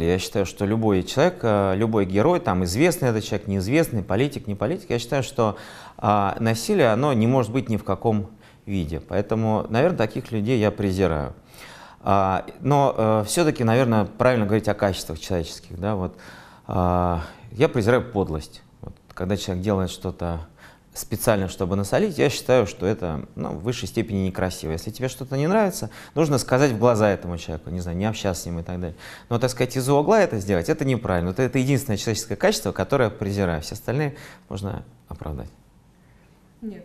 Я считаю, что любой человек, э, любой герой, там известный этот человек, неизвестный, политик, не политик, я считаю, что а, насилие, оно не может быть ни в каком виде. Поэтому, наверное, таких людей я презираю. А, но а, э, все-таки, наверное, правильно говорить о качествах человеческих. Да? Вот, а, я презираю подлость. Вот, когда человек делает что-то специально, чтобы насолить, я считаю, что это ну, в высшей степени некрасиво. Если тебе что-то не нравится, нужно сказать в глаза этому человеку, не знаю, не общаться с ним и так далее. Но, так сказать, из-за угла это сделать, это неправильно. Это, это единственное человеческое качество, которое презираю. Все остальные можно оправдать. Нет.